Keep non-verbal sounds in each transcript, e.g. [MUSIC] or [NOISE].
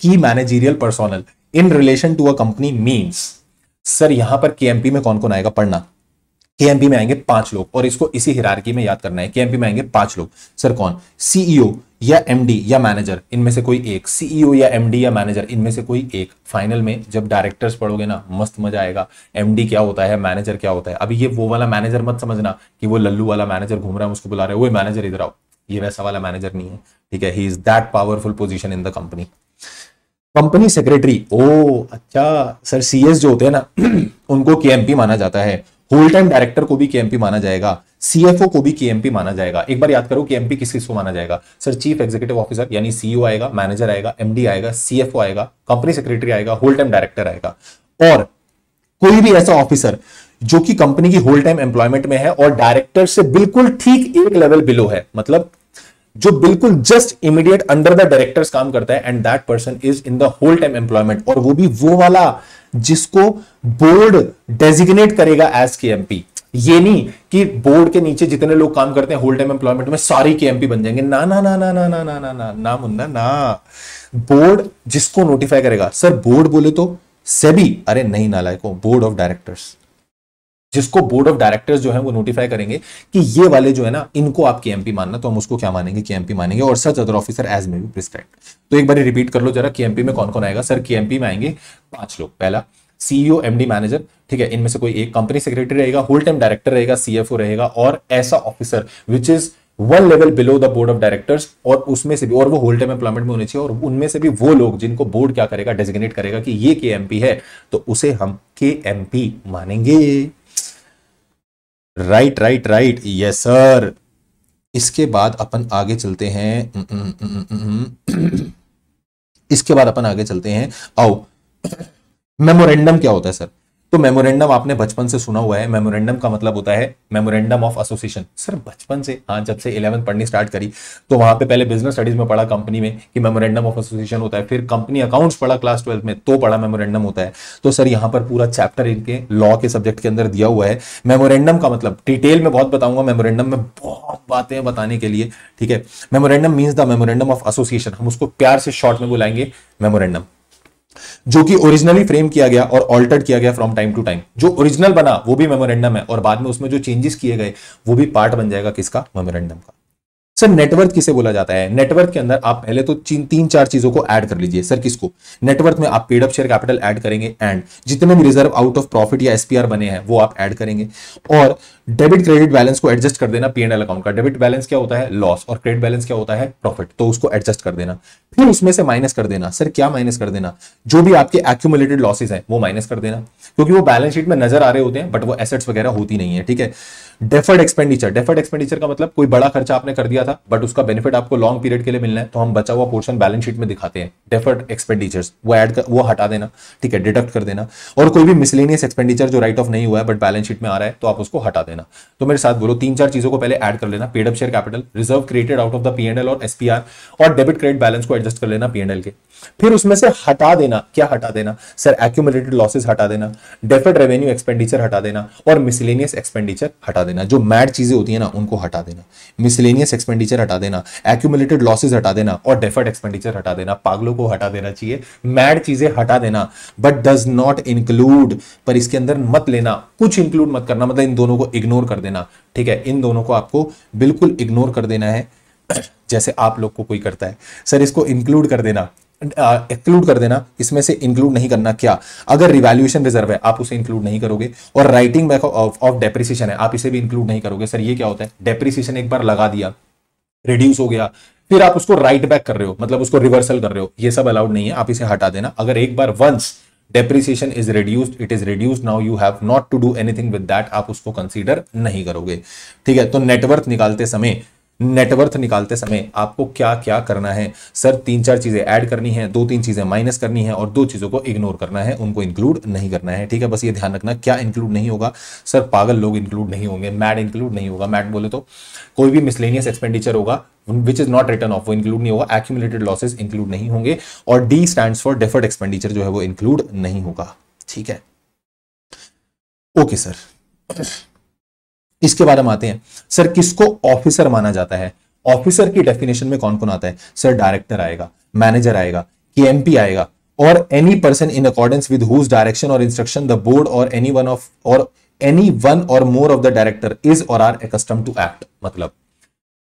की managerial personnel in relation to a company means sir यहां पर केएमपी में कौन कौन आएगा पढ़ना केएमपी में आएंगे पांच लोग और इसको इसी हिरारकी में याद करना है केएमपी में आएंगे पांच लोग सर कौन सीईओ e या एमडी या मैनेजर इनमें से कोई एक सीईओ e या एमडी या मैनेजर इनमें से कोई एक फाइनल में जब डायरेक्टर्स पढ़ोगे ना मस्त मजा आएगा एमडी क्या होता है मैनेजर क्या होता है अभी ये वो वाला मैनेजर मत समझना कि वो लल्लू वाला मैनेजर घूम रहा है उसको बुला रहे हो मैनेजर इधर आओ ये वैसा वाला मैनेजर नहीं है ठीक है he is that powerful position in the company company secretary ओ अच्छा सर सीएस जो होते हैं ना [CLEARS THROAT] उनको के माना जाता है होल टाइम डायरेक्टर को भी के माना जाएगा सीएफओ को भी के माना जाएगा एक बार याद करो के एमपी किस किस को माना जाएगा सर चीफ एग्जीक्यूटिव ऑफिसर यानी सीईओ e आएगा मैनेजर आएगा एमडी आएगा सीएफओ आएगा कंपनी सेक्रेटरी आएगा होल टाइम डायरेक्टर आएगा और कोई भी ऐसा ऑफिसर जो कि कंपनी की होल टाइम एम्प्लॉयमेंट में है और डायरेक्टर से बिल्कुल ठीक एक लेवल बिलो है मतलब जो बिल्कुल just immediate under the directors काम करता है and that person is in the whole time employment और वो भी वो वाला जिसको बोर्ड डेजिग्नेट करेगा एज के एमपी ये नहीं कि बोर्ड के नीचे जितने लोग काम करते हैं होल टाइम एम्प्लॉयमेंट में सारी के एमपी बन जाएंगे ना ना ना ना ना ना ना ना ना ना मुन्ना ना बोर्ड जिसको नोटिफाई करेगा सर बोर्ड बोले तो सेबी अरे नहीं नालायको बोर्ड ऑफ डायरेक्टर्स जिसको बोर्ड ऑफ डायरेक्टर्स जो है वो नोटिफाई करेंगे कि ये वाले जो है ना इनको आप के मानना तो हम उसको क्या मानेंगे के मानेंगे और such other officer as may be prescribed तो एक बार रिपीट कर लो जरा के में कौन कौन आएगा सर के एमपी में आएंगे पांच लोग पहला सीईओ एमडी मैनेजर ठीक है इनमें से कोई एक कंपनी सेक्रेटरी रहेगा होल टाइम डायरेक्टर रहेगा सीएफओ रहेगा और ऐसा officer which is one level below the board of directors और उसमें से भी और वो होल टाइम एम्प्लॉयमेंट में होने चाहिए और उनमें से भी वो लोग जिनको बोर्ड क्या करेगा डेजिग्नेट करेगा कि ये के है तो उसे हम के मानेंगे right right right yes sir इसके बाद अपन आगे चलते हैं हम्म, हम्म, हम्म, इसके बाद अपन आगे चलते हैं आओ मेमोरेंडम क्या होता है सर तो मेमोरेंडम आपने बचपन से सुना हुआ है मेमोरेंडम का मतलब होता है मेमोरेंडम ऑफ एसोसिएशन सर बचपन से हाँ जब से इलेवन पढ़नी स्टार्ट करी तो वहां पे पहले बिजनेस स्टडीज में पढ़ा कंपनी में कि मेमोरेंडम ऑफ एसोसिएशन होता है फिर कंपनी अकाउंट्स पढ़ा क्लास ट्वेल्थ में तो पढ़ा मेमोरेंडम होता है तो सर यहाँ पर पूरा चैप्टर इनके लॉ के सब्जेक्ट के अंदर दिया हुआ है मेमोरेंडम का मतलब डिटेल में बहुत बताऊंगा मेमोरेंडम में बहुत बातें बताने के लिए ठीक है memorandum means the memorandum of association हम उसको प्यार से शॉर्ट में बुलाएंगे मेमोरेंडम जो कि ओरिजिनली फ्रेम किया गया और ऑल्टर किया गया फ्रॉम टाइम टू टाइम जो ओरिजिनल बना वो भी मेमोरेंडम है और बाद में उसमें जो चेंजेस किए गए वो भी पार्ट बन जाएगा किसका मेमोरेंडम का सर नेटवर्थ किसे बोला जाता है नेटवर्थ के अंदर आप पहले तो तीन चार चीजों को ऐड कर लीजिए सर किसको नेटवर्थ में आप paid up share capital add करेंगे एंड जितने भी रिजर्व आउट ऑफ प्रॉफिट या एसपीआर बने हैं वो आप ऐड करेंगे और डेबिट क्रेडिट बैलेंस को एडजस्ट कर देना पीएनएल अकाउंट का डेबिट बैलेंस क्या होता है लॉस और क्रेडिट बैलेंस क्या होता है प्रॉफिट तो उसको एडजस्ट कर देना फिर उसमें से माइनस कर देना सर क्या माइनस कर देना जो भी आपके एक्यूमुलेटेड लॉसेज है वो माइनस कर देना क्योंकि वो बैलेंस शीट में नजर आ रहे होते हैं बट वो एसेट्स वगैरह होती नहीं है ठीक है डेफर्ड एक्सपेंडिचर डेफर्ड एक्सपेंडिचर का मतलब कोई बड़ा खर्चा आपने कर दिया था बट उसका बेनिफिट आपको लॉन्ग पीरियड के लिए मिलना है तो हम बचा हुआ पोर्शन बैलेंस शीट में दिखाते हैं डेफर्ड एक्सपेंडिचर वो एड कर वो हटा देना ठीक है डिडक्ट कर देना और कोई भी मिसलेनियस एक्सपेंडिचर जो राइट ऑफ नहीं हुआ है बट बैलेंस शीट में आ रहा है तो आप उसको हटा देना तो मेरे साथ बोलो तीन चार चीजों को पहले एड कर लेना paid up share capital reserve created out of the PNL और एसपीआर और डेबिट क्रेडिट बैलेंस को एडजस्ट कर लेना पीएनएल के फिर उसमें से हटा देना क्या हटा देना सर एक्यूमुलेटेड लॉसेज हटा देना डेफर्ड रेवेन्यू एक्सपेंडिचर हटा देना और मिसलेनियस एक्सपेंडिचर हटा देना जो मैड चीज़ें होती है ना उनको हटा देना मिसलेनियस एक्सपेंडिचर हटा देना एक्यूमुलेटेड लॉसेज हटा देना और डेफर्ट एक्सपेंडिचर हटा देना पागलों को हटा देना चाहिए मैड चीज़ें हटा देना बट डज नॉट इंक्लूड पर इसके अंदर मत लेना कुछ इंक्लूड मत करना मतलब इन दोनों को इग्नोर कर देना ठीक है इन दोनों को आपको बिल्कुल इग्नोर कर देना है [CLEARS THROAT] जैसे आप लोग को कोई करता है सर इसको इंक्लूड कर देना एक्लूड कर देना इसमें से इंक्लूड नहीं करना क्या अगर रिवैल्यूएशन रिजर्व है आप उसे इंक्लूड नहीं करोगे और राइटिंग बैक ऑफ डेप्रिसिएशन है आप इसे भी इंक्लूड नहीं करोगे सर ये क्या होता है डेप्रिसिएशन एक बार लगा दिया रिड्यूस हो गया फिर आप उसको राइट बैक कर रहे हो मतलब उसको रिवर्सल कर रहे हो ये सब अलाउड नहीं है आप इसे हटा देना अगर एक बार once depreciation is reduced it is reduced now you have not to do anything with that आप उसको कंसीडर नहीं करोगे ठीक है तो नेटवर्थ निकालते समय नेटवर्थ निकालते समय आपको क्या क्या करना है सर तीन चार चीज़ें ऐड करनी है दो तीन चीज़ें माइनस करनी है और दो चीज़ों को इग्नोर करना है उनको इंक्लूड नहीं करना है ठीक है बस ये ध्यान रखना क्या इंक्लूड नहीं होगा सर पागल लोग इंक्लूड नहीं होंगे मैड इंक्लूड नहीं होगा मैड बोले तो कोई भी मिसलेनियस एक्सपेंडिचर होगा which is not written off वो इंक्लूड नहीं होगा एक्यूमुलेटेड लॉसेज इंक्लूड नहीं होंगे और D stand for deferred expenditure जो है वो इंक्लूड नहीं होगा ठीक है ओके okay, सर इसके बारे में आते हैं सर किसको ऑफिसर माना जाता है ऑफिसर की डेफिनेशन में कौन कौन आता है सर डायरेक्टर आएगा मैनेजर आएगा के आएगा और any person in accordance with whose direction और इंस्ट्रक्शन द बोर्ड और एनी वन ऑफ और एनी वन और more of the director is और आर एकस्टम टू एक्ट मतलब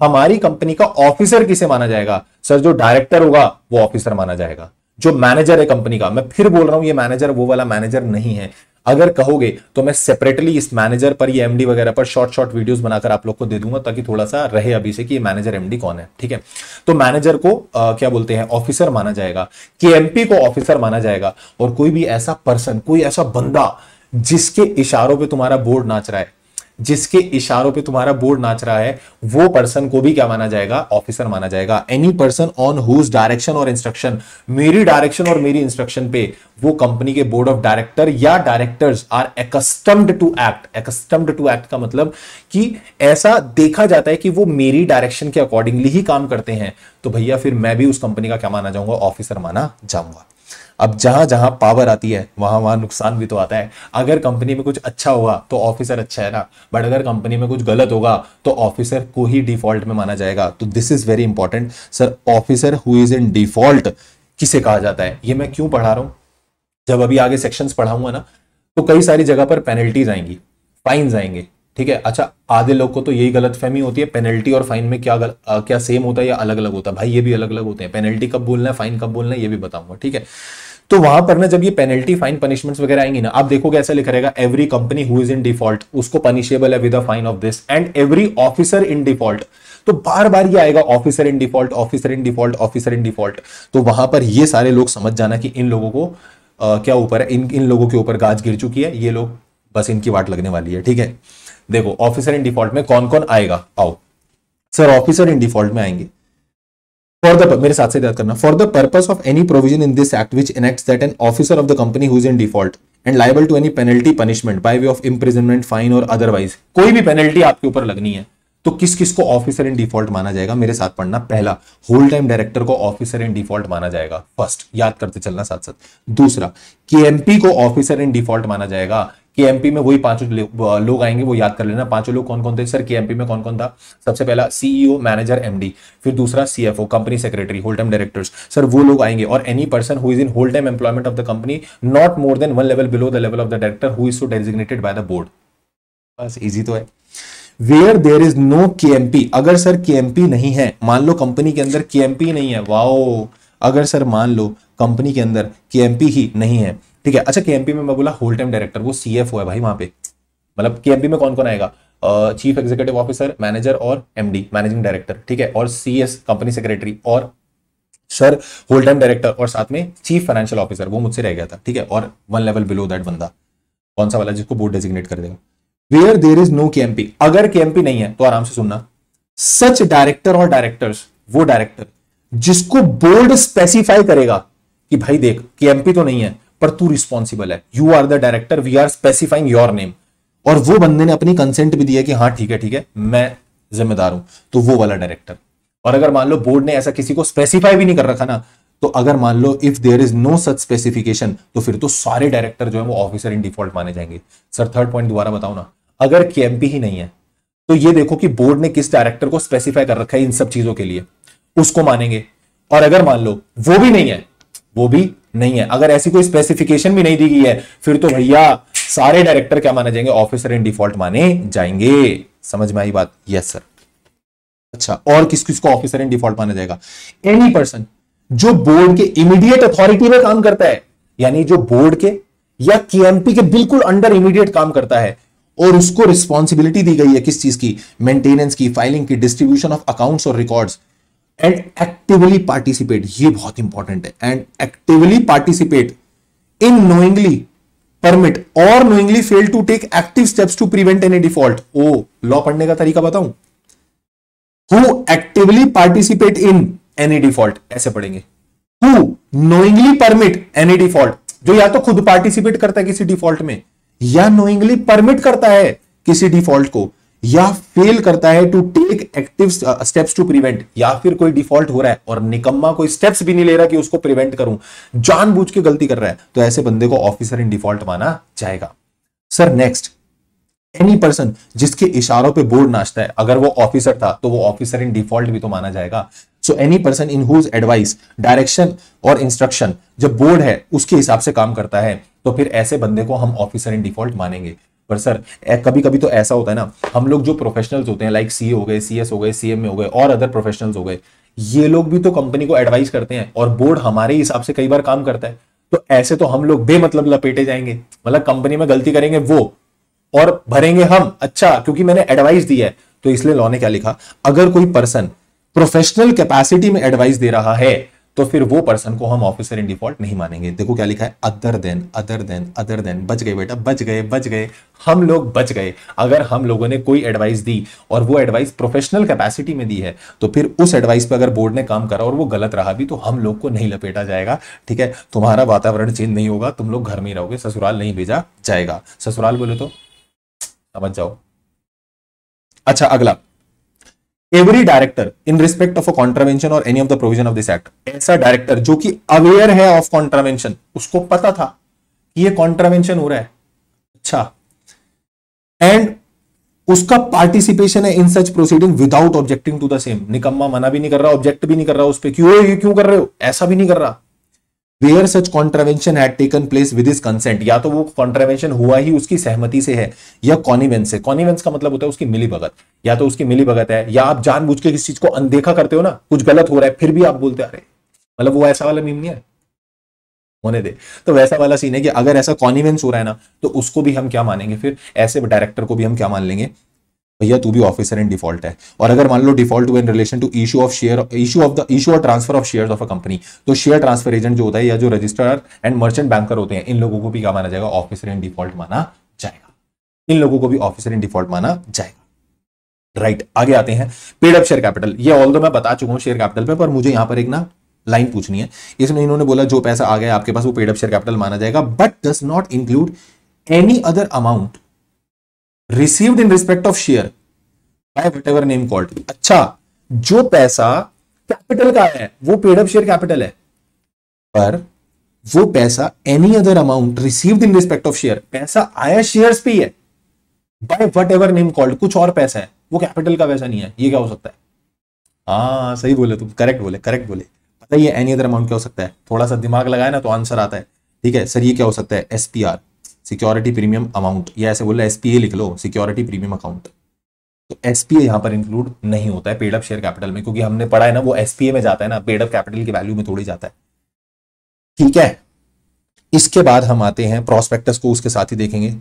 हमारी कंपनी का ऑफिसर किसे माना जाएगा सर जो डायरेक्टर होगा वो ऑफिसर माना जाएगा जो मैनेजर है कंपनी का मैं फिर बोल रहा हूं ये मैनेजर वो वाला मैनेजर नहीं है अगर कहोगे तो मैं सेपरेटली इस मैनेजर पर ये एमडी वगैरह पर शॉर्ट शॉर्ट वीडियोस बनाकर आप लोग को दे दूंगा ताकि थोड़ा सा रहे अभी से कि मैनेजर एमडी कौन है ठीक है तो मैनेजर को आ, क्या बोलते हैं ऑफिसर माना जाएगा पी को ऑफिसर माना जाएगा और कोई भी ऐसा पर्सन कोई ऐसा बंदा जिसके इशारों पर तुम्हारा बोर्ड नाच रहा है जिसके इशारों पे तुम्हारा बोर्ड नाच रहा है वो पर्सन को भी क्या माना जाएगा ऑफिसर माना जाएगा any person on whose direction और इंस्ट्रक्शन मेरी डायरेक्शन और मेरी इंस्ट्रक्शन पे वो कंपनी के बोर्ड ऑफ डायरेक्टर या directors are accustomed to act accustomed to act का मतलब कि ऐसा देखा जाता है कि वो मेरी डायरेक्शन के अकॉर्डिंगली ही काम करते हैं तो भैया फिर मैं भी उस कंपनी का क्या माना जाऊंगा ऑफिसर माना जाऊंगा अब जहां जहां पावर आती है वहां वहां नुकसान भी तो आता है अगर कंपनी में कुछ अच्छा होगा तो ऑफिसर अच्छा है ना बट अगर कंपनी में कुछ गलत होगा तो ऑफिसर को ही डिफॉल्ट में माना जाएगा तो this is very important sir officer who is in default किसे कहा जाता है ये मैं क्यों पढ़ा रहा हूं जब अभी आगे सेक्शन पढ़ाऊंगा ना तो कई सारी जगह पर पेनल्टीज आएंगी फाइन आएंगे ठीक है अच्छा आधे लोग को तो यही गलत फहमी होती है पेनल्टी और फाइन में क्या गल, आ, क्या सेम होता है या अलग अलग होता है भाई ये भी अलग अलग होते हैं पेनल्टी कब बोलना है फाइन कब बोलना है ये भी बताऊंगा ठीक है तो वहां पर ना जब ये पेनल्टी फाइन पनिशमेंट्स वगैरह आएंगी ना आप देखो कैसा लिखा रहेगा every company who is in default उसको पनिशेबल है with a fine of this and every officer in default तो बार बार ये आएगा officer in default officer in default officer in default तो वहां पर ये सारे लोग समझ जाना कि इन लोगों को आ, क्या ऊपर है इन इन लोगों के ऊपर गाज गिर चुकी है ये लोग बस इनकी वाट लगने वाली है ठीक है देखो ऑफिसर इन डिफॉल्ट में कौन कौन आएगा आओ सर ऑफिसर इन डिफॉल्ट में आएंगे फॉर द मेरे साथ से याद करना for the purpose of any provision in this act which enact that an officer of the company who's in default and liable to any penalty punishment by way of imprisonment fine और otherwise कोई भी penalty आपके ऊपर लगनी है तो किस किस को ऑफिसर इन डिफॉल्ट माना जाएगा मेरे साथ पढ़ना पहला होल टाइम डायरेक्टर को ऑफिसर इन डिफॉल्ट माना जाएगा फर्स्ट याद करते चलना साथ साथ दूसरा केएमपी को ऑफिसर इन डिफॉल्ट माना जाएगा के एमपी में वही पांचों लोग आएंगे वो याद कर लेना पांचों लोग कौन कौन थे सर के एमपी में कौन कौन था सबसे पहला सीईओ मैनेजर एमडी फिर दूसरा CFO company secretary whole time directors sir वो लोग आएंगे और any person who is in whole time employment of the company not more than one level below the level of the director who is so designated by the board बस easy तो है where there is no के अगर sir के नहीं है मान लो company के अंदर के नहीं है वाओ अगर सर मान लो कंपनी के अंदर के ही नहीं है ठीक है अच्छा केएमपी में मैं बोला होल टाइम डायरेक्टर वो सी है भाई वहां पे मतलब के में कौन कौन आएगा चीफ एग्जीक्यूटिव ऑफिसर मैनेजर और एमडी मैनेजिंग डायरेक्टर ठीक है और सी कंपनी सेक्रेटरी और सर होल टाइम डायरेक्टर और साथ में चीफ फाइनेंशियल ऑफिसर वो मुझसे रह गया था ठीक है और वन लेवल बिलो दैट बंदा कौन सा वाला जिसको बोर्ड डेजिग्नेट कर देगा where there is no KMP अगर केएमपी नहीं है तो आराम से सुनना सच डायरेक्टर और डायरेक्टर्स वो डायरेक्टर जिसको बोर्ड स्पेसिफाई करेगा कि भाई देख केएमपी तो नहीं है पर तू रिस्पॉन्सिबल है you are the director we are specifying your name और वो बंदे ने अपनी कंसेंट भी दिया कि हाँ ठीक है ठीक है मैं जिम्मेदार हूं तो वो वाला डायरेक्टर और अगर मान लो बोर्ड ने ऐसा किसी को स्पेसिफाई भी नहीं कर रखा ना तो अगर मान लो if there is no such specification तो फिर तो सारे डायरेक्टर जो है वो ऑफिसर इन डिफॉल्ट माने जाएंगे सर थर्ड पॉइंट दोबारा बताओ ना अगर के ही नहीं है तो ये देखो कि बोर्ड ने किस डायरेक्टर को स्पेसिफाई कर रखा है इन सब चीजों के लिए उसको मानेंगे और अगर मान लो वो भी नहीं है वो भी नहीं है अगर ऐसी कोई स्पेसिफिकेशन भी नहीं दी गई है फिर तो भैया सारे डायरेक्टर क्या माने जाएंगे ऑफिसर इन डिफॉल्ट माने जाएंगे समझ में आई बात यस सर अच्छा और किस किस को ऑफिसर इन डिफॉल्ट माना जाएगा एनी पर्सन जो बोर्ड के इमीडिएट अथॉरिटी में काम करता है यानी जो बोर्ड के या केएमपी के बिल्कुल अंडर इमीडिएट काम करता है और उसको रिस्पॉन्सिबिलिटी दी गई है किस चीज की मेंटेनेंस की फाइलिंग की डिस्ट्रीब्यूशन ऑफ अकाउंट्स और रिकॉर्ड्स एंड एक्टिवली पार्टिसिपेट ये बहुत इंपॉर्टेंट है and actively participate in knowingly permit और knowingly fail to take active steps to prevent any default ओ लॉ पढ़ने का तरीका बताऊं who actively participate in any default ऐसे पढ़ेंगे who knowingly permit any default जो या तो खुद पार्टिसिपेट करता है किसी डिफॉल्ट में या नोइंगली परमिट करता है किसी डिफॉल्ट को या फेल करता है to take active steps to prevent या फिर कोई डिफॉल्ट हो रहा है और निकम्मा कोई स्टेप्स भी नहीं ले रहा कि उसको प्रिवेंट करूं जानबूझ के गलती कर रहा है तो ऐसे बंदे को ऑफिसर इन डिफॉल्ट माना जाएगा सर नेक्स्ट एनी पर्सन जिसके इशारों पे बोर्ड नाचता है अगर वो ऑफिसर था तो वो ऑफिसर इन डिफॉल्ट भी तो माना जाएगा so any person in whose advice direction और इंस्ट्रक्शन जब बोर्ड है उसके हिसाब से काम करता है तो फिर ऐसे बंदे को हम ऑफिसर इन डिफॉल्ट मानेंगे पर सर कभी कभी तो ऐसा होता है ना हम लोग जो प्रोफेशनल्स होते हैं लाइक सी हो गए सी हो गए सी हो गए और अदर प्रोफेशनल्स हो गए ये लोग भी तो कंपनी को एडवाइस करते हैं और बोर्ड हमारे हिसाब से कई बार काम करता है तो ऐसे तो हम लोग बेमतलब लपेटे जाएंगे मतलब कंपनी में गलती करेंगे वो और भरेंगे हम अच्छा क्योंकि मैंने एडवाइस दी है तो इसलिए लॉ ने क्या लिखा अगर कोई पर्सन प्रोफेशनल कैपेसिटी में एडवाइस दे रहा है तो फिर वो पर्सन को हम ऑफिसर इन डिफॉल्ट नहीं मानेंगे देखो क्या लिखा है other than other than other than बच गए बेटा बच गए बच गए हम लोग बच गए अगर हम लोगों ने कोई एडवाइस दी और वो एडवाइस प्रोफेशनल कैपेसिटी में दी है तो फिर उस एडवाइस पर अगर बोर्ड ने काम करा और वो गलत रहा भी तो हम लोग को नहीं लपेटा जाएगा ठीक है तुम्हारा वातावरण चेंज नहीं होगा तुम लोग घर में ही रहोगे ससुराल नहीं भेजा जाएगा ससुराल बोले तो समझ जाओ अच्छा अगला every director in respect of a contravention और any of the provision of this act ऐसा डायरेक्टर जो कि अवेयर है ऑफ कॉन्ट्रावेंशन उसको पता था कि ये कॉन्ट्रावेंशन हो रहा है अच्छा एंड उसका पार्टिसिपेशन है in such proceeding without objecting to the same निकम्मा मना भी नहीं कर रहा ऑब्जेक्ट भी नहीं कर रहा उस पर क्यों ये क्यों कर रहे हो ऐसा भी नहीं कर रहा where such contravention had taken place with his consent या तो वो कॉन्ट्रावेंशन हुआ ही उसकी सहमति से है या कॉनिवेंस है कॉनिवेंस का मतलब होता है उसकी मिली भगत या तो उसकी मिली भगत है या आप जानबूझ के किस चीज को अनदेखा करते हो ना कुछ गलत हो रहा है फिर भी आप बोलते अरे मतलब वो ऐसा वाला मीम नहीं है होने दे तो वैसा वाला सीन है कि अगर ऐसा कॉनिवेंस हो रहा है ना तो उसको भी हम क्या मानेंगे फिर ऐसे डायरेक्टर को भी हम क्या मान लेंगे भैया तू भी ऑफिसर इन डिफॉल्ट है और अगर मान लो डिफॉल्ट हुआ in relation to issue of share issue of the issue और transfer of share of a company तो शेयर ट्रांसफर एजेंट जो होता है या जो रजिस्ट्रार एंड मर्चेंट बैंकर होते हैं इन लोगों को भी क्या माना जाएगा ऑफिसर इन डिफॉल्ट माना जाएगा इन लोगों को भी ऑफिसर इन डिफॉल्ट माना जाएगा राइट right, आगे आते हैं पेड अप शेयर कैपिटल ये ऑल मैं बता चुका हूं शेयर कैपिटल पे पर मुझे यहां पर एक ना लाइन पूछनी है इसमें इन्होंने बोला जो पैसा आ गया आपके पास वो पेड अप शेयर कैपिटल माना जाएगा but does not include any other amount received in respect of share by whatever name called अच्छा जो पैसा कैपिटल का है वो पेड अप शेयर कैपिटल है पर वो पैसा any other amount received in respect of share पैसा आया शेयर्स पे है by whatever name called कुछ और पैसा है वो कैपिटल का पैसा नहीं है ये क्या हो सकता है हाँ सही बोले तुम करेक्ट बोले करेक्ट बोले पता ही है एनी अदर अमाउंट क्या हो सकता है थोड़ा सा दिमाग लगाए ना तो आंसर आता है ठीक है सर ये क्या हो सकता है एसपीआर सिक्योरिटी प्रीमियम अमाउंट या ऐसे बोला एसपीए लिख लो सिक्योरिटी प्रीमियम अकाउंट तो एसपीए यहां यहाँ पर इंक्लूड नहीं होता है पेड अप शेयर कैपिटल में क्योंकि हमने पढ़ा है ना वो एसपीए में जाता है ना पेड अप कैपिटल की वैल्यू में थोड़ी जाता है ठीक है इसके बाद हम आते हैं प्रोस्पेक्टस को उसके साथ ही देखेंगे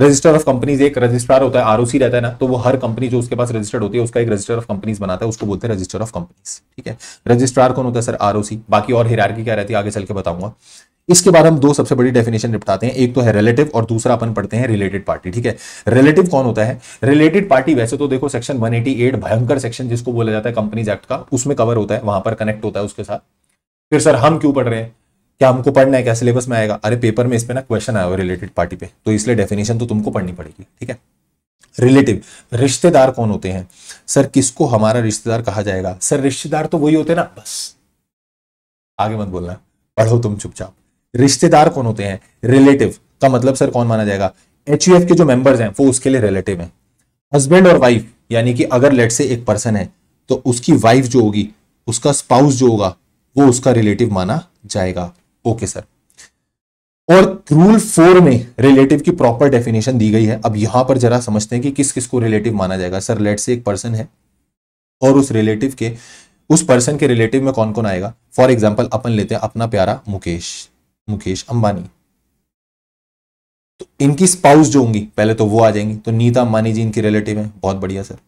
रजिस्टर ऑफ कंपनीज एक रजिस्ट्रार होता है आरओसी रहता है ना तो वो हर कंपनी जो उसके पास रजिस्टर्ड होती है उसका एक रजिस्टर ऑफ कंपनीज बनाता है उसको बोलते हैं रजिस्टर ऑफ कंपनीज ठीक है रजिस्ट्रार कौन होता है सर आरओसी बाकी और हिरारकी क्या रहती है आगे चल के बताऊंगा इसके बाद हम दो सबसे बड़ी डेफिनेशन निपटाते हैं एक तो है रिलेटिव और दूसरा अपन पढ़ते हैं रिलेटेड पार्टी ठीक है रिलेटिव कौन होता है रिलेटेड पार्टी वैसे तो देखो सेक्शन एट भयंकर सेक्शन जिसको बोला जाता है कंपनीज एक्ट का उसमें कवर होता है वहां पर कनेक्ट होता है उसके साथ फिर सर हम क्यों पढ़ रहे हैं क्या हमको पढ़ना है क्या सिलेबस में आएगा अरे पेपर में इस पर ना क्वेश्चन आया हुआ रिलेटेड पार्टी पे तो इसलिए डेफिनेशन तो तुमको पढ़नी पड़ेगी ठीक है रिलेटिव रिश्तेदार कौन होते हैं सर किसको हमारा रिश्तेदार कहा जाएगा सर रिश्तेदार तो वही होते ना बस आगे मत बोलना पढ़ो तुम चुपचाप रिश्तेदार कौन होते हैं रिलेटिव का मतलब सर कौन माना जाएगा एच के जो मेंबर्स हैं वो उसके लिए रिलेटिव हैं हस्बैंड और वाइफ यानी कि अगर लेट से एक पर्सन है तो उसकी वाइफ जो होगी उसका स्पाउस जो होगा वो उसका रिलेटिव माना जाएगा ओके सर और रूल फोर में रिलेटिव की प्रॉपर डेफिनेशन दी गई है अब यहां पर जरा समझते हैं कि किस किस को रिलेटिव माना जाएगा सर लेट से एक पर्सन है और उस रिलेटिव के उस पर्सन के रिलेटिव में कौन कौन आएगा फॉर एग्जाम्पल अपन लेते हैं अपना प्यारा मुकेश मुकेश अंबानी तो इनकी स्पाउस जो होंगी पहले तो वो आ जाएंगी तो नीता अंबानी जी इनकी रिलेटिव है बहुत बढ़िया सर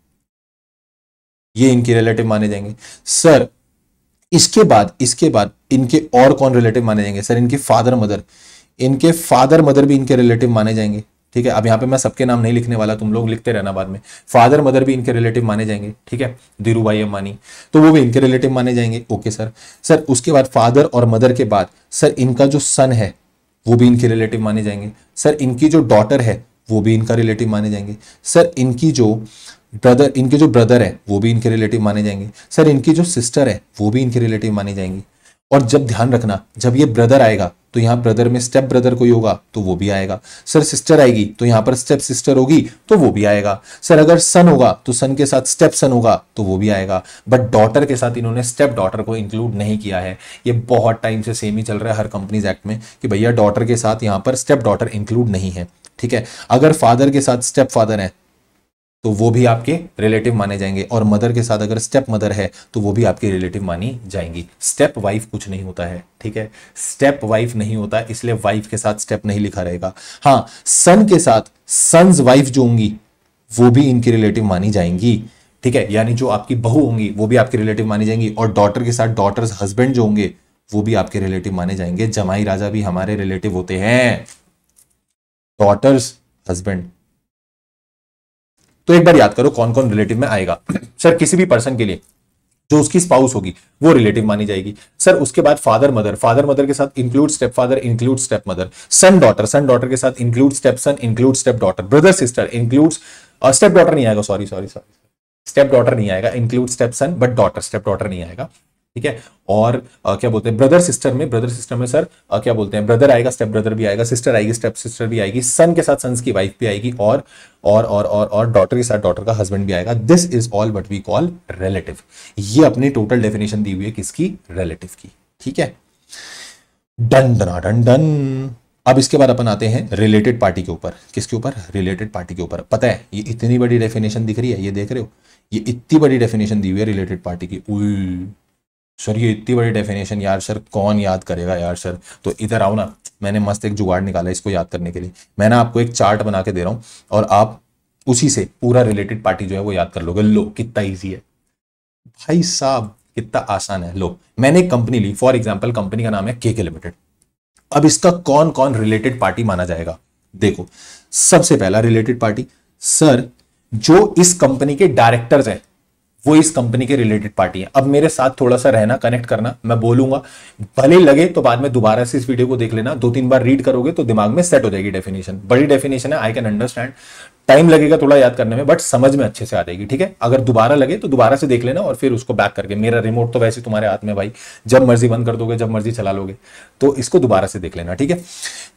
ये इनकी रिलेटिव माने जाएंगे सर इसके बाद इसके बाद इनके और कौन रिलेटिव माने जाएंगे सर इनके फादर मदर इनके फादर मदर भी इनके रिलेटिव माने जाएंगे ठीक है अब यहाँ पे मैं सबके नाम नहीं लिखने वाला तुम लोग लिखते रहना बाद में फादर मदर भी इनके रिलेटिव माने जाएंगे ठीक है धीरू भाई अम्बानी तो वो भी इनके रिलेटिव माने जाएंगे ओके सर सर उसके बाद फादर और मदर के बाद सर इनका जो सन है वो भी इनके रिलेटिव माने जाएंगे सर इनकी जो डॉटर है वो भी इनका रिलेटिव माने जाएंगे सर इनकी जो ब्रदर इनके जो ब्रदर है वो भी इनके रिलेटिव माने जाएंगे सर इनकी जो सिस्टर है वो भी इनके रिलेटिव मानी जाएंगी और जब ध्यान रखना जब ये ब्रदर आएगा तो यहाँ ब्रदर में स्टेप ब्रदर कोई होगा तो वो भी आएगा सर सिस्टर आएगी तो यहाँ पर स्टेप सिस्टर होगी तो वो भी आएगा सर अगर सन होगा तो सन के साथ स्टेप सन होगा तो वो भी आएगा बट डॉटर के साथ इन्होंने स्टेप डॉटर को इंक्लूड नहीं किया है ये बहुत टाइम से सेम ही चल रहा है हर कंपनीज एक्ट में कि भैया डॉटर के साथ यहाँ पर स्टेप डॉटर इंक्लूड नहीं है ठीक है अगर फादर के साथ स्टेप फादर है तो वो भी आपके रिलेटिव माने जाएंगे और मदर के साथ अगर स्टेप मदर है तो वो भी आपकी रिलेटिव मानी जाएंगी स्टेप वाइफ कुछ नहीं होता है ठीक है स्टेप वाइफ नहीं होता इसलिए वाइफ के साथ स्टेप नहीं लिखा रहेगा हाँ सन के साथ सन्स वाइफ जो होंगी वो भी इनकी रिलेटिव मानी जाएंगी ठीक है यानी जो आपकी बहू होंगी वो भी आपकी रिलेटिव मानी जाएंगी और डॉटर के साथ डॉटर्स हस्बैंड जो होंगे वो भी आपके रिलेटिव माने जाएंगे जमाई राजा भी हमारे रिलेटिव होते हैं डॉटर्स हस्बैंड तो एक बार याद करो कौन कौन रिलेटिव में आएगा [CLEARS THROAT] सर किसी भी पर्सन के लिए जो उसकी स्पाउस होगी वो रिलेटिव मानी जाएगी सर उसके बाद फादर मदर फादर मदर के साथ include step father include step mother son daughter son daughter के साथ include step son include step daughter brother sister include step daughter नहीं आएगा sorry sorry sorry step daughter नहीं आएगा include step son but daughter step daughter नहीं आएगा ठीक है और आ, क्या बोलते हैं ब्रदर सिस्टर में ब्रदर सिस्टर में सर आ, क्या बोलते हैं ब्रदर आएगा स्टेप ब्रदर भी आएगा सिस्टर आएगी स्टेप सिस्टर भी आएगी सन के साथ सन्स की वाइफ भी आएगी और और और और और डॉटर के साथ डॉटर का हस्बैंड भी आएगा this is all but we call relative ये अपनी टोटल डेफिनेशन दी हुई है किसकी रिलेटिव की ठीक है डन डना डन डन अब इसके बाद अपन आते हैं रिलेटेड पार्टी के ऊपर किसके ऊपर रिलेटेड पार्टी के ऊपर पता है ये इतनी बड़ी डेफिनेशन दिख रही है ये देख रहे हो ये इतनी बड़ी डेफिनेशन दी हुई है रिलेटेड पार्टी की उल सर ये इतनी बड़ी डेफिनेशन यार सर कौन याद करेगा यार सर तो इधर आओ ना मैंने मस्त एक जुगाड़ निकाला इसको याद करने के लिए मैं ना आपको एक चार्ट बना के दे रहा हूँ और आप उसी से पूरा रिलेटेड पार्टी जो है वो याद कर लोगे लो कितना ईजी है भाई साहब कितना आसान है लो मैंने एक कंपनी ली फॉर एग्जाम्पल कंपनी का नाम है के के लिमिटेड अब इसका कौन कौन रिलेटेड पार्टी माना जाएगा देखो सबसे पहला रिलेटेड पार्टी सर जो इस कंपनी के डायरेक्टर्स हैं वो इस कंपनी के रिलेटेड पार्टी है अब मेरे साथ थोड़ा सा रहना कनेक्ट करना मैं बोलूंगा भले लगे तो बाद में दोबारा से इस वीडियो को देख लेना दो तीन बार रीड करोगे तो दिमाग में सेट हो जाएगी डेफिनेशन बड़ी डेफिनेशन है आई कैन अंडरस्टैंड टाइम लगेगा थोड़ा याद करने में बट समझ में अच्छे से आ जाएगी ठीक है अगर दोबारा लगे तो दोबारा से देख लेना और फिर उसको बैक करके मेरा रिमोट तो वैसे तुम्हारे हाथ में भाई जब मर्जी बंद कर दोगे जब मर्जी चला लोगे तो इसको दोबारा से देख लेना ठीक है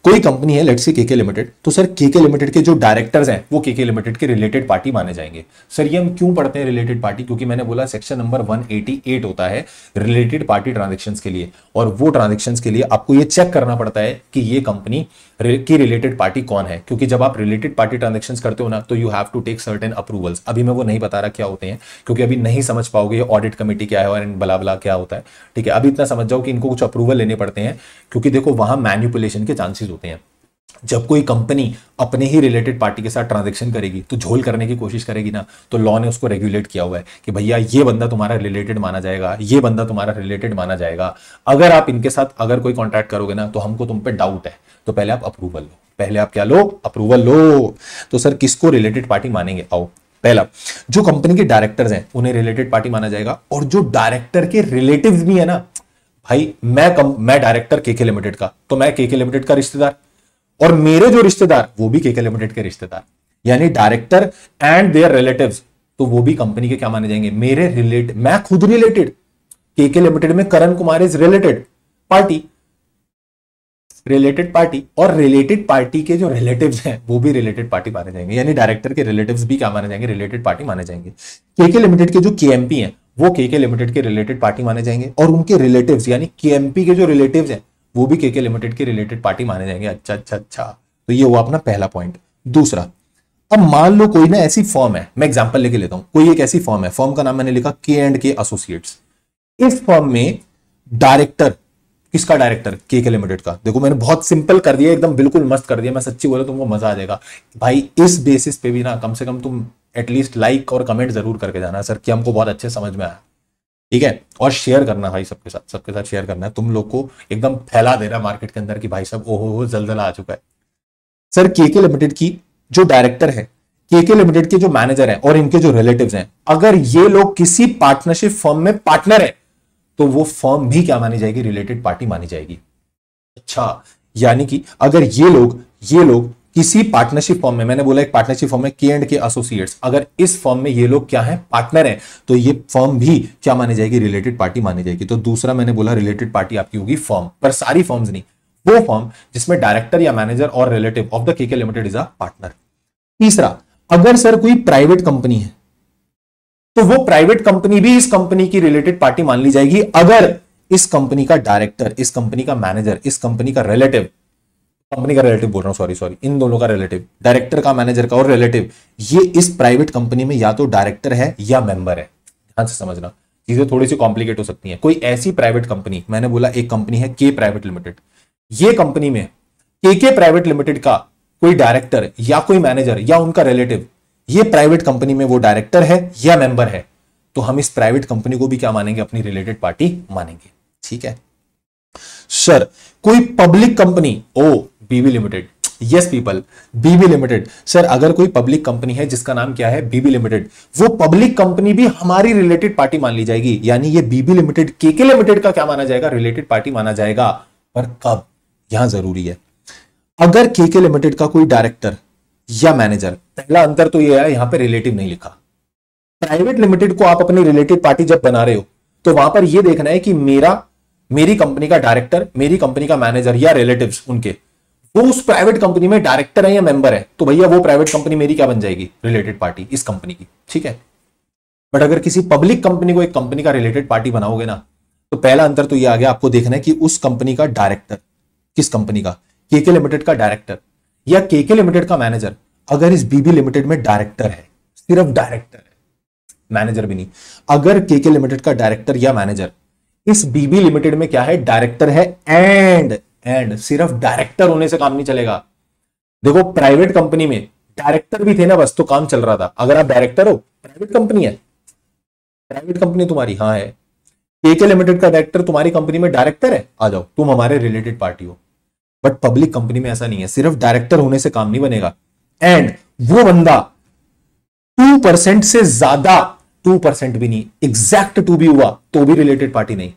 कोई कंपनी है लेट्स के लिमिटेड तो सर के लिमिटेड के जो डायरेक्टर्स हैं वो के लिमिटेड के रिलेटेड पार्टी माने जाएंगे सर ये हम क्यों पढ़ते हैं रिलेटेड पार्टी क्योंकि मैंने बोला सेक्शन नंबर एट होता है रिलेटेड पार्टी ट्रांजेक्शन के लिए और वो ट्रांजेक्शन के लिए आपको ये चेक करना पड़ता है कि ये कंपनी की रिलेटेड पार्टी कौन है क्योंकि जब आप रिलेटेड पार्टी ट्रांजेक्शन करते करते हो ना तो you have to take certain approvals अभी मैं वो नहीं बता रहा क्या होते हैं क्योंकि अभी नहीं समझ पाओगे ये ऑडिट कमेटी क्या है और इन बला बला क्या होता है ठीक है अभी इतना समझ जाओ कि इनको कुछ अप्रूवल लेने पड़ते हैं क्योंकि देखो वहां मैन्युपुलेशन के चांसेस होते हैं जब कोई कंपनी अपने ही रिलेटेड पार्टी के साथ ट्रांजेक्शन करेगी तो झोल करने की कोशिश करेगी ना तो लॉ ने उसको रेगुलेट किया हुआ है कि भैया ये बंदा तुम्हारा रिलेटेड माना जाएगा ये बंदा तुम्हारा रिलेटेड माना जाएगा अगर आप इनके साथ अगर कोई कॉन्ट्रैक्ट करोगे ना तो हमको तुम पे डाउट है तो पहले आप अप्रूवल लो पहले आप क्या लो अप्रूवल लो तो सर किसको रिलेटेड पार्टी मानेंगे आओ पहला जो कंपनी के डायरेक्टर्स हैं उन्हें रिलेटेड पार्टी माना जाएगा और जो डायरेक्टर के रिलेटिव भी है ना भाई मैं कम, मैं डायरेक्टर केके लिमिटेड का तो मैं केके लिमिटेड का रिश्तेदार और मेरे जो रिश्तेदार वो भी केके लिमिटेड के रिश्तेदार यानी डायरेक्टर एंड देयर रिलेटिव तो वो भी कंपनी के क्या माने जाएंगे मेरे रिलेट मैं खुद रिलेटेड केके लिमिटेड में Karan Kumar is related party related party और रिलेटेड पार्टी के जो रिलेटिव हैं वो भी रिलेटेड पार्टी माने जाएंगे यानी डायरेक्टर के रिलेटिव भी क्या माने जाएंगे रिलेटेड पार्टी माने जाएंगे के के लिमिटेड के जो के एम पी है वो के के लिमिटेड के रिलेटेड पार्टी माने जाएंगे और उनके रिलेटिव यानी के एम पी के जो रिलेटिव हैं वो भी के के लिमिटेड के रिलेटेड पार्टी माने जाएंगे अच्छा अच्छा अच्छा तो ये हुआ अपना पहला पॉइंट दूसरा अब मान लो कोई ना ऐसी फॉर्म है मैं एग्जाम्पल लेके लेता हूँ कोई एक ऐसी फॉर्म है फॉर्म का नाम मैंने लिखा के एंड के एसोसिएट्स इस फॉर्म में डायरेक्टर किसका डायरेक्टर के के लिमिटेड का देखो मैंने बहुत सिंपल कर दिया एकदम बिल्कुल मस्त कर दिया मैं सच्ची बोला तो तुमको मजा आ जाएगा भाई इस बेसिस पे भी ना कम से कम तुम एटलीस्ट लाइक और कमेंट जरूर करके जाना सर कि हमको बहुत अच्छे समझ में आया ठीक है और शेयर करना भाई सबके साथ सबके साथ शेयर करना है तुम लोग को एकदम फैला दे है मार्केट के अंदर कि भाई सब ओहो जल्द आ चुका है सर के के लिमिटेड की जो डायरेक्टर है केके लिमिटेड के जो मैनेजर है और इनके जो रिलेटिव हैं अगर ये लोग किसी पार्टनरशिप फर्म में पार्टनर है तो वो फॉर्म भी क्या मानी जाएगी रिलेटेड पार्टी मानी जाएगी अच्छा यानी कि अगर ये लोग ये लोग किसी पार्टनरशिप फॉर्म में मैंने बोला एक पार्टनरशिप फॉर्म में के एंड के एसोसिएट्स अगर इस फॉर्म में ये लोग क्या हैं पार्टनर हैं तो ये फॉर्म भी क्या मानी जाएगी रिलेटेड पार्टी मानी जाएगी तो दूसरा मैंने बोला रिलेटेड पार्टी आपकी होगी फॉर्म पर सारी फॉर्म्स नहीं वो फॉर्म जिसमें डायरेक्टर या मैनेजर और relative of the K limited is a partner तीसरा अगर सर कोई प्राइवेट कंपनी है तो वो प्राइवेट कंपनी भी इस कंपनी की रिलेटेड पार्टी मान ली जाएगी अगर इस कंपनी का डायरेक्टर इस कंपनी का मैनेजर इस कंपनी का रिलेटिव कंपनी का रिलेटिव बोल रहा हूं सॉरी सॉरी इन दोनों का रिलेटिव डायरेक्टर का मैनेजर का और रिलेटिव ये इस प्राइवेट कंपनी में या तो डायरेक्टर है या मेंबर है ध्यान से समझना चीजें थोड़ी सी कॉम्प्लिकेट हो सकती है कोई ऐसी प्राइवेट कंपनी मैंने बोला एक कंपनी है के प्राइवेट लिमिटेड ये कंपनी में के के प्राइवेट लिमिटेड का कोई डायरेक्टर या कोई मैनेजर या उनका रिलेटिव ये प्राइवेट कंपनी में वो डायरेक्टर है या मेंबर है तो हम इस प्राइवेट कंपनी को भी क्या मानेंगे अपनी रिलेटेड पार्टी मानेंगे ठीक है सर कोई पब्लिक कंपनी ओ BV limited yes people BB limited sir अगर कोई पब्लिक कंपनी है जिसका नाम क्या है बीबी लिमिटेड वो पब्लिक कंपनी भी हमारी रिलेटेड पार्टी मान ली जाएगी यानी ये बीबी लिमिटेड केके लिमिटेड का क्या माना जाएगा रिलेटेड पार्टी माना जाएगा पर कब यहां जरूरी है अगर केके लिमिटेड का कोई डायरेक्टर या मैनेजर पहला अंतर तो यह है यहां पे रिलेटिव नहीं लिखा प्राइवेट लिमिटेड को आप अपनी रिलेटेड पार्टी जब बना रहे हो तो वहां पर यह देखना है कि मेरा मेरी कंपनी का डायरेक्टर मेरी कंपनी का मैनेजर या रिलेटिव उनके वो उस प्राइवेट कंपनी में डायरेक्टर है या मेंबर है तो भैया वो प्राइवेट कंपनी मेरी क्या बन जाएगी रिलेटेड पार्टी इस कंपनी की ठीक है बट अगर किसी पब्लिक कंपनी को एक कंपनी का रिलेटेड पार्टी बनाओगे ना तो पहला अंतर तो ये आ गया आपको देखना है कि उस कंपनी का डायरेक्टर किस कंपनी का केके लिमिटेड का डायरेक्टर या के के लिमिटेड का मैनेजर अगर इस बीबी लिमिटेड में डायरेक्टर है सिर्फ डायरेक्टर है मैनेजर भी नहीं अगर के के लिमिटेड का डायरेक्टर या मैनेजर इस बीबी लिमिटेड में क्या है डायरेक्टर है एंड एंड सिर्फ डायरेक्टर होने से काम नहीं चलेगा देखो प्राइवेट कंपनी में डायरेक्टर भी थे ना बस तो काम चल रहा था अगर आप डायरेक्टर हो प्राइवेट कंपनी है प्राइवेट कंपनी तुम्हारी हाँ है के के लिमिटेड का डायरेक्टर तुम्हारी कंपनी में डायरेक्टर है आ जाओ तुम हमारे रिलेटेड पार्टी हो बट पब्लिक कंपनी में ऐसा नहीं है सिर्फ डायरेक्टर होने से काम नहीं बनेगा एंड वो बंदा टू परसेंट से ज्यादा टू परसेंट भी नहीं एग्जैक्ट टू भी हुआ तो भी रिलेटेड पार्टी नहीं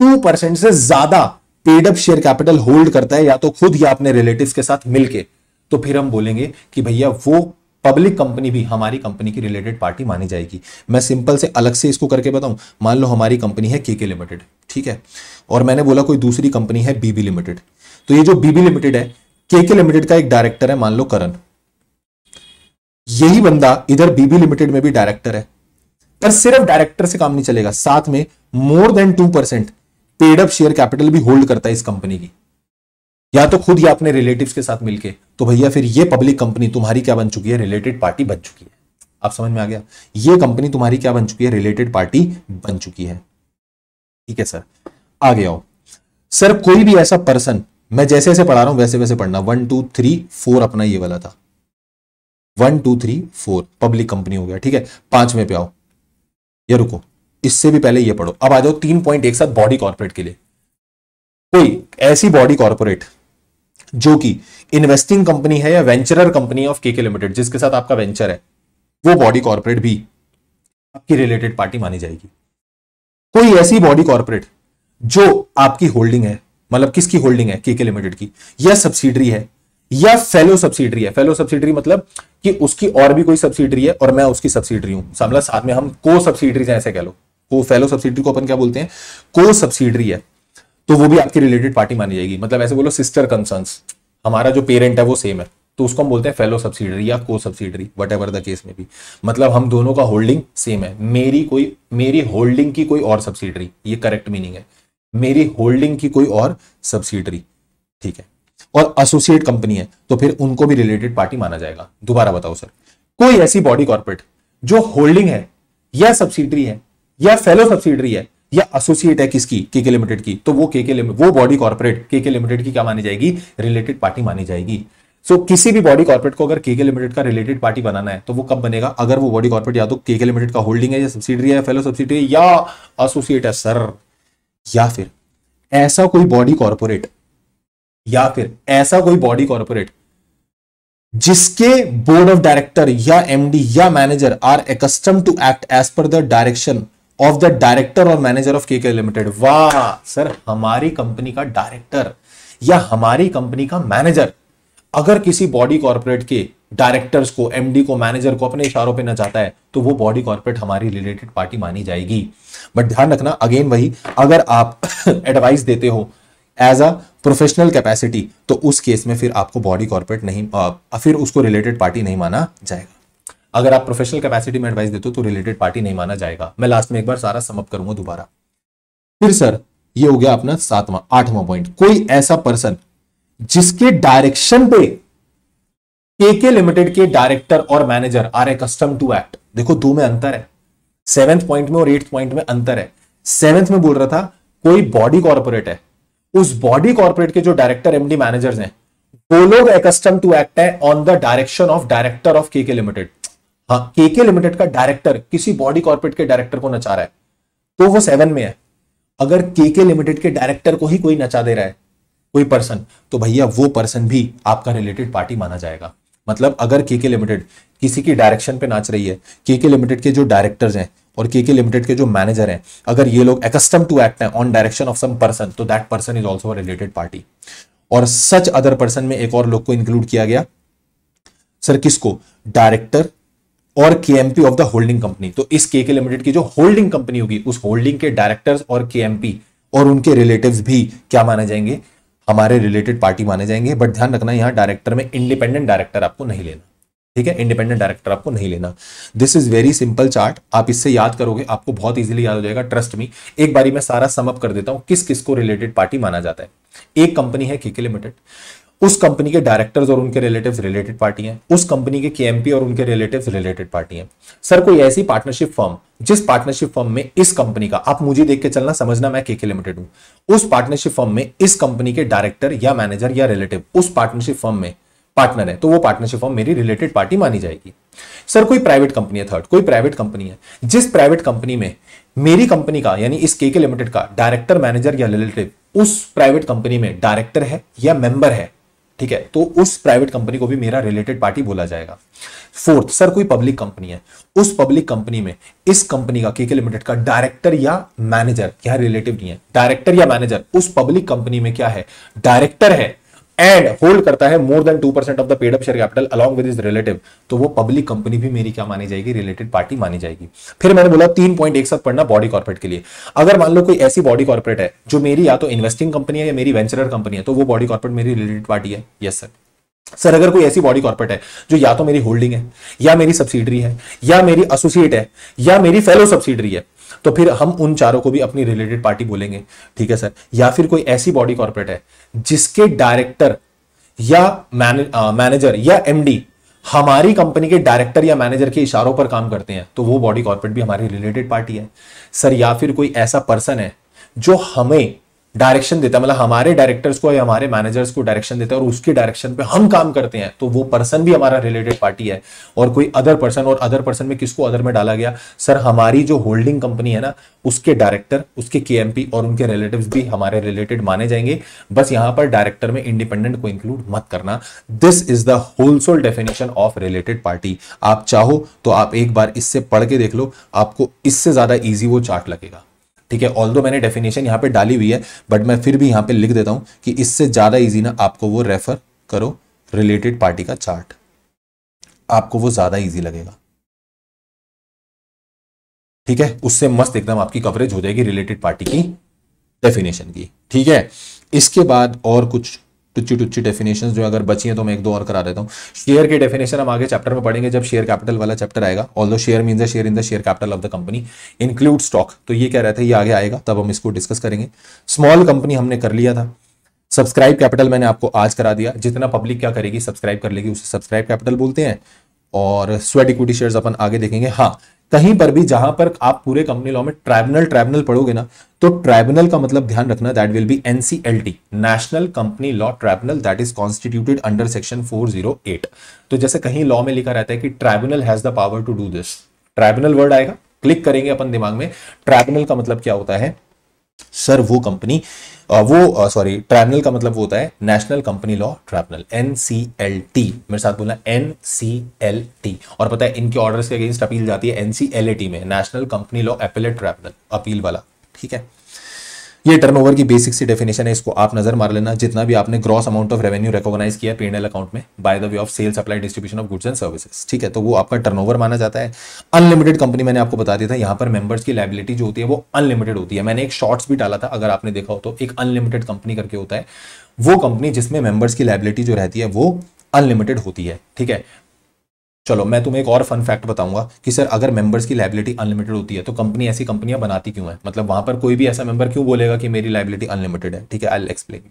टू परसेंट से ज्यादा paid up share capital hold करता है या तो खुद या अपने रिलेटिव के साथ मिलके तो फिर हम बोलेंगे कि भैया वो पब्लिक कंपनी भी हमारी कंपनी की रिलेटेड पार्टी मानी जाएगी मैं सिंपल से अलग से इसको करके बताऊं मान लो हमारी कंपनी है के के लिमिटेड ठीक है और मैंने बोला कोई दूसरी कंपनी है बीबी लिमिटेड तो ये जो बीबी लिमिटेड है केके लिमिटेड का एक डायरेक्टर है मान लो करण यही बंदा इधर बीबी लिमिटेड में भी डायरेक्टर है पर सिर्फ डायरेक्टर से काम नहीं चलेगा साथ में more than two percent paid up share capital भी होल्ड करता है इस कंपनी की या तो खुद या अपने रिलेटिव के साथ मिलकर तो भैया फिर ये पब्लिक कंपनी तुम्हारी क्या बन चुकी है रिलेटेड पार्टी बन चुकी है आप समझ में आ गया ये कंपनी तुम्हारी क्या बन चुकी है रिलेटेड पार्टी बन चुकी है ठीक है सर आ गया हो सर कोई भी ऐसा पर्सन मैं जैसे जैसे पढ़ा रहा हूं वैसे वैसे पढ़ना वन टू थ्री फोर अपना ये वाला था one two three four public company हो गया ठीक है पांचवें पे आओ ये रुको इससे भी पहले ये पढ़ो अब आ जाओ तीन पॉइंट एक साथ बॉडी कॉर्पोरेट के लिए कोई ऐसी बॉडी कॉर्पोरेट जो कि इन्वेस्टिंग कंपनी है या venturer company of KK limited जिसके साथ आपका वेंचर है वो बॉडी कॉर्पोरेट भी आपकी रिलेटेड पार्टी मानी जाएगी कोई ऐसी बॉडी कॉर्पोरेट जो आपकी होल्डिंग है मतलब किसकी होल्डिंग है केके लिमिटेड की या सब्सिडरी है या फेलो सब्सिडरी है फेलो सब्सिडरी मतलब कि उसकी और भी कोई सब्सिडरी है और मैं उसकी सब्सिडरी हूं समला साथ में हम को सब्सिडरी ऐसे कह लो को फेलो सब्सिडरी को अपन क्या बोलते हैं को सब्सिडरी है तो वो भी आपकी रिलेटेड पार्टी मानी जाएगी मतलब ऐसे बोलो सिस्टर कंसर्न हमारा जो पेरेंट है वो सेम है तो उसको हम बोलते हैं फेलो सब्सिडरी या को subsidiary whatever the case में भी मतलब हम दोनों का होल्डिंग सेम है मेरी कोई मेरी होल्डिंग की कोई और सब्सिडरी ये करेक्ट मीनिंग है मेरी होल्डिंग की कोई और सब्सिडरी ठीक है और एसोसिएट कंपनी है तो फिर उनको भी रिलेटेड पार्टी माना जाएगा दोबारा बताओ सर कोई ऐसी बॉडी कॉर्पोरेट जो होल्डिंग है या सब्सिडरी है या फेलो सब्सिडरी है या एसोसिएट है किसकी केके लिमिटेड की तो वो केके वो बॉडी कॉर्पोरेट केके लिमिटेड की क्या मानी जाएगी रिलेटेड पार्टी मानी जाएगी सो so, किसी भी बॉडी कॉर्पोरेट को अगर केके लिमिटेड का रिलेटेड पार्टी बनाना है तो वो कब बनेगा अगर वो बॉडी कॉर्पोरेट या तो केके लिमिटेड का होल्डिंग है या सब्सिडरी है फेलो सब्सिडरी या एसोसिएट है सर या फिर ऐसा कोई बॉडी कॉरपोरेट या फिर ऐसा कोई बॉडी कॉरपोरेट जिसके बोर्ड ऑफ डायरेक्टर या एमडी या manager are accustom to act as per the direction of the director और मैनेजर ऑफ केके लिमिटेड वाह सर हमारी कंपनी का डायरेक्टर या हमारी कंपनी का मैनेजर अगर किसी बॉडी कॉर्पोरेट के डायरेक्टर्स को एमडी को मैनेजर को अपने इशारों पे न जाता है तो वो बॉडी कॉर्पोरेट हमारी रिलेटेड पार्टी मानी जाएगी बट ध्यान रखना अगेन वही अगर आप एडवाइस [COUGHS] देते हो एज अ प्रोफेशनल कैपेसिटी तो उस केस में फिर आपको बॉडी कॉर्पोरेट नहीं आ, फिर उसको रिलेटेड पार्टी नहीं माना जाएगा अगर आप प्रोफेशनल कैपेसिटी में एडवाइस देते हो तो रिलेटेड पार्टी नहीं माना जाएगा मैं लास्ट में एक बार सारा समअप करूंगा दोबारा फिर सर ये हो गया अपना सातवा आठवां पॉइंट कोई ऐसा पर्सन जिसके डायरेक्शन पे के लिमिटेड के डायरेक्टर और manager are accustom to act देखो दो में अंतर है सेवेंथ पॉइंट में और एट्थ पॉइंट में अंतर है सेवेंथ में बोल रहा था कोई बॉडी कॉर्पोरेट है उस बॉडी कॉर्पोरेट के जो डायरेक्टर एमडी मैनेजर्स हैं वो लोग एकस्टम टू एक्ट है on the direction of director of KK limited हाँ केके लिमिटेड का डायरेक्टर किसी बॉडी कॉर्पोरेट के डायरेक्टर को नचा रहा है तो वो सेवन में है अगर केके लिमिटेड के डायरेक्टर को ही कोई नचा दे रहा है कोई पर्सन तो भैया वो पर्सन भी आपका रिलेटेड पार्टी माना जाएगा मतलब अगर के के लिमिटेड किसी की डायरेक्शन पे नाच रही है के के लिमिटेड के जो डायरेक्टर्स हैं और के के लिमिटेड के जो मैनेजर हैं अगर ये लोग एक्स्टम टू एक्ट हैं on direction of some person तो that person is also related party और सच अदर पर्सन में एक और लोग को इंक्लूड किया गया सर किसको डायरेक्टर और KMP of the holding company तो इस के के लिमिटेड की जो होल्डिंग कंपनी होगी उस होल्डिंग के डायरेक्टर्स और केएमपी और उनके रिलेटिव्स भी क्या माने जाएंगे हमारे रिलेटेड पार्टी माने जाएंगे बट ध्यान रखना यहाँ डायरेक्टर में इंडिपेंडेंट डायरेक्टर आपको नहीं लेना ठीक है इंडिपेंडेंट डायरेक्टर आपको नहीं लेना this is very simple chart आप इससे याद करोगे आपको बहुत इजीली याद हो जाएगा ट्रस्ट मी एक बारी मैं सारा समअप कर देता हूं किस किस को रिलेटेड पार्टी माना जाता है एक कंपनी है केके लिमिटेड उस कंपनी के डायरेक्टर्स और उनके रिलेटिव रिलेटेड पार्टी हैं उस कंपनी के केएमपी और उनके रिलेटिव रिलेटेड पार्टी हैं सर कोई ऐसी पार्टनरशिप फर्म जिस पार्टनरशिप फर्म में इस कंपनी का आप मुझे देख के चलना समझना मैं केके लिमिटेड हूं उस पार्टनरशिप फर्म में इस कंपनी के डायरेक्टर या मैनेजर या रिलेटिव उस पार्टनरशिप फर्म में पार्टनर है तो वो पार्टनरशिप फॉर्म मेरी रिलेटेड पार्टी मानी जाएगी सर कोई प्राइवेट कंपनी है थर्ड कोई प्राइवेट कंपनी है जिस प्राइवेट कंपनी में मेरी कंपनी का यानी इस केके लिमिटेड का डायरेक्टर मैनेजर या रिलेटिव उस प्राइवेट कंपनी में डायरेक्टर है या मेंबर है ठीक है तो उस प्राइवेट कंपनी को भी मेरा रिलेटेड पार्टी बोला जाएगा फोर्थ सर कोई पब्लिक कंपनी है उस पब्लिक कंपनी में इस कंपनी का केके लिमिटेड का डायरेक्टर या मैनेजर क्या रिलेटिव नहीं है डायरेक्टर या मैनेजर उस पब्लिक कंपनी में क्या है डायरेक्टर है एंड होल्ड करता है more than two percent of the paid up share capital along with is relative तो वो पब्लिक कंपनी भी मेरी क्या मानी जाएगी रिलेटेड पार्टी मानी जाएगी फिर मैंने बोला तीन पॉइंट एक साथ पढ़ना बॉडी कॉर्पोरेट के लिए अगर मान लो कोई ऐसी बॉडी कॉर्पोरेट है जो मेरी या तो इन्वेस्टिंग कंपनी है या मेरी वेंचरर कंपनी है तो वो बॉडी कॉर्पोरेट मेरी रिलेटेड पार्टी है यस सर सर अगर कोई ऐसी बॉडी कॉर्पोरेट है जो या तो मेरी होल्डिंग है या मेरी सब्सिडरी है या मेरी एसोसिएट है या मेरी फेलो सब्सिडरी है तो फिर हम उन चारों को भी अपनी रिलेटेड पार्टी बोलेंगे ठीक है सर या फिर कोई ऐसी बॉडी कॉर्पोरेट है जिसके डायरेक्टर या मैनेजर या एमडी हमारी कंपनी के डायरेक्टर या मैनेजर के इशारों पर काम करते हैं तो वो बॉडी कॉर्पोरेट भी हमारी रिलेटेड पार्टी है सर या फिर कोई ऐसा पर्सन है जो हमें डायरेक्शन देता है मतलब हमारे डायरेक्टर्स को या हमारे मैनेजर्स को डायरेक्शन देता है और उसके डायरेक्शन पे हम काम करते हैं तो वो पर्सन भी हमारा रिलेटेड पार्टी है और कोई अदर पर्सन और अदर पर्सन में किसको अदर में डाला गया सर हमारी जो होल्डिंग कंपनी है ना उसके डायरेक्टर उसके के और उनके रिलेटिव भी हमारे रिलेटेड माने जाएंगे बस यहां पर डायरेक्टर में इंडिपेंडेंट को इंक्लूड मत करना this is the whole sole definition of related party आप चाहो तो आप एक बार इससे पढ़ के देख लो आपको इससे ज्यादा ईजी वो चार्ट लगेगा ठीक है ऑल मैंने डेफिनेशन यहाँ पे डाली हुई है बट मैं फिर भी यहाँ पे लिख देता हूँ कि इससे ज़्यादा ईजी ना आपको वो रेफर करो रिलेटेड पार्टी का चार्ट आपको वो ज़्यादा ईजी लगेगा ठीक है उससे मस्त एकदम आपकी कवरेज हो जाएगी रिलेटेड पार्टी की डेफिनेशन की ठीक है इसके बाद और कुछ टुच्ची टुच्ची डेफिनेशन जो अगर बची हैं तो मैं एक दो और करा देता हूँ शेयर के डेफिनेशन हम आगे चैप्टर में पढ़ेंगे जब शेयर कैपिटल वाला चैप्टर आएगा ऑल दो share mean the share in the share capital of the company include stock तो ये कह रहा था ये आगे आएगा तब हम इसको डिस्कस करेंगे स्मॉल कंपनी हमने कर लिया था सब्सक्राइब कैपिटल मैंने आपको आज करा दिया जितना पब्लिक क्या करेगी सब्सक्राइब कर लेगी उसे सब्सक्राइब कैपिटल बोलते हैं और स्वेट इक्विटी शेयर्स अपन आगे देखेंगे हाँ कहीं पर भी जहां पर आप पूरे कंपनी लॉ में ट्राइब्यूनल ट्राइब्यूनल पढ़ोगे ना तो ट्राइब्यूनल का मतलब ध्यान रखना that will be NCLT national company law tribunal that is constituted under section 408 तो जैसे कहीं लॉ में लिखा रहता है कि tribunal has the power to do this tribunal word आएगा क्लिक करेंगे अपन दिमाग में ट्राइब्यूनल का मतलब क्या होता है सर वो कंपनी वो सॉरी ट्राइबनल का मतलब वो होता है national company law tribunal N C L T मेरे साथ बोलना एन सी एल टी और पता है इनके ऑर्डर्स के अगेंस्ट अपील जाती है N C L A T में national company law appellate tribunal appeal वाला ठीक है ये टर्नओवर की बेसिक सी डेफिनेशन है इसको आप नजर मार लेना जितना भी आपने gross amount of revenue recognize किया पी एल अकाउंट में by the way of sales supply distribution of goods and services ठीक है तो वो आपका टर्नओवर माना जाता है अनलिमिटेड कंपनी मैंने आपको बता दिया था यहाँ पर मेंबर्स की लाइबिलिटी जो होती है वो अनलिमिटेड होती है मैंने एक शॉर्ट्स भी डाला था अगर आपने देखा हो तो एक अनलिमिटेड कंपनी करके होता है वो कंपनी जिसमें मेंबर्स की लाइबिलिटी जो रहती है वो अनलिमिटेड होती है ठीक है चलो मैं तुम्हें एक और फन फैक्ट बताऊंगा कि सर अगर मेंबर्स की लाइबिलिटी अनलिमिटेड होती है तो कंपनी ऐसी कंपनियां बनाती क्यों है मतलब वहां पर कोई भी ऐसा मेंबर क्यों बोलेगा कि मेरी लाइबिलिटी अनलिमिटेड है ठीक है आई एक्सप्लेन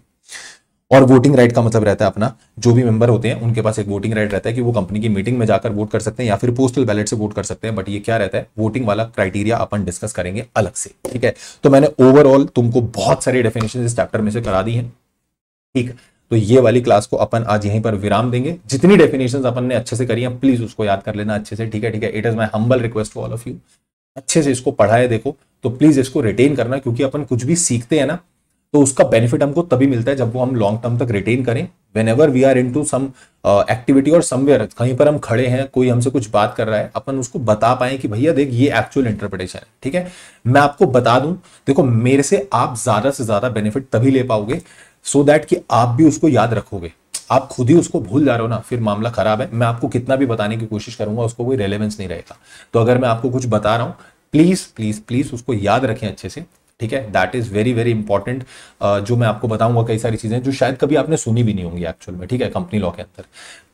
और वोटिंग राइट का मतलब रहता है अपना जो भी मेंबर होते हैं उनके पास एक वोटिंग राइट रहता है कि वो कंपनी की मीटिंग में जाकर वोट कर सकते हैं या फिर पोस्टल बैलेट से वोट कर सकते हैं बट ये क्या रहता है वोटिंग वाला क्राइटेरिया अपन डिस्कस करेंगे अलग से ठीक है तो मैंने ओवरऑल तुमको बहुत सारी डेफिनेशन इस चैप्टर में से करा दी है ठीक है तो ये वाली क्लास को अपन आज यहीं पर विराम देंगे जितनी डेफिनेशन अपन ने अच्छे से करी हैं प्लीज उसको याद कर लेना अच्छे से ठीक है ठीक है it is my humble request to all of you अच्छे से इसको पढ़ाए देखो तो प्लीज इसको रिटेन करना क्योंकि अपन कुछ भी सीखते हैं ना तो उसका बेनिफिट हमको तभी मिलता है जब वो हम लॉन्ग टर्म तक रिटेन करें whenever we are into some activity और समवेयर कहीं पर हम खड़े हैं कोई हमसे कुछ बात कर रहा है अपन उसको बता पाए कि भैया देख ये एक्चुअल इंटरप्रिटेशन है ठीक है मैं आपको बता दूं देखो मेरे से आप ज्यादा से ज्यादा बेनिफिट तभी ले पाओगे सो so दैट कि आप भी उसको याद रखोगे आप खुद ही उसको भूल जा रहे हो ना फिर मामला खराब है मैं आपको कितना भी बताने की कोशिश करूंगा उसको कोई रेलेवेंस नहीं रहेगा तो अगर मैं आपको कुछ बता रहा हूं प्लीज़ प्लीज़ प्लीज़ उसको याद रखें अच्छे से ठीक है that is very very important जो मैं आपको बताऊंगा कई सारी चीज़ें जो शायद कभी आपने सुनी भी नहीं होंगी एक्चुअल में ठीक है कंपनी लॉ के अंदर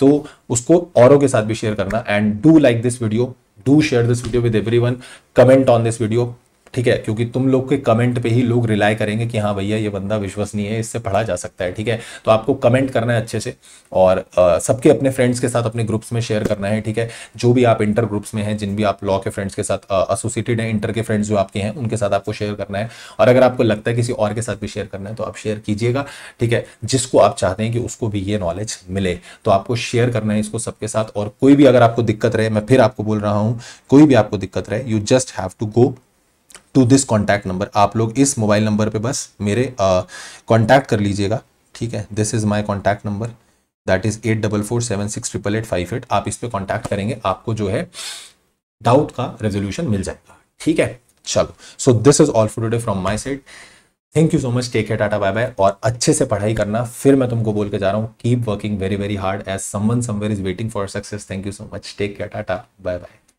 तो उसको औरों के साथ भी शेयर करना and do like this video do share this video with everyone comment on this video ठीक है क्योंकि तुम लोग के कमेंट पे ही लोग रिलाई करेंगे कि हाँ भैया ये बंदा विश्वसनीय है इससे पढ़ा जा सकता है ठीक है तो आपको कमेंट करना है अच्छे से और सबके अपने फ्रेंड्स के साथ अपने ग्रुप्स में शेयर करना है ठीक है जो भी आप इंटर ग्रुप्स में हैं जिन भी आप लॉ के फ्रेंड्स के साथ एसोसिएटेड हैं इंटर के फ्रेंड्स जो आपके हैं उनके साथ आपको शेयर करना है और अगर आपको लगता है किसी और के साथ भी शेयर करना है तो आप शेयर कीजिएगा ठीक है जिसको आप चाहते हैं कि उसको भी ये नॉलेज मिले तो आपको शेयर करना है इसको सबके साथ और कोई भी अगर आपको दिक्कत रहे मैं फिर आपको बोल रहा हूँ कोई भी आपको दिक्कत रहे you just have to go to this contact number आप लोग इस मोबाइल नंबर पर बस मेरे कॉन्टैक्ट कर लीजिएगा ठीक है this is my contact number that is eight double four seven six triple eight five eight आप इस पर कॉन्टैक्ट करेंगे आपको जो है डाउट का रेजोल्यूशन मिल जाएगा ठीक है चलो so this is all for today from my side thank you so much take care tata bye bye और अच्छे से पढ़ाई करना फिर मैं तुमको बोल के जा रहा हूँ keep working very very hard as someone somewhere is waiting for success thank you so much take care tata bye bye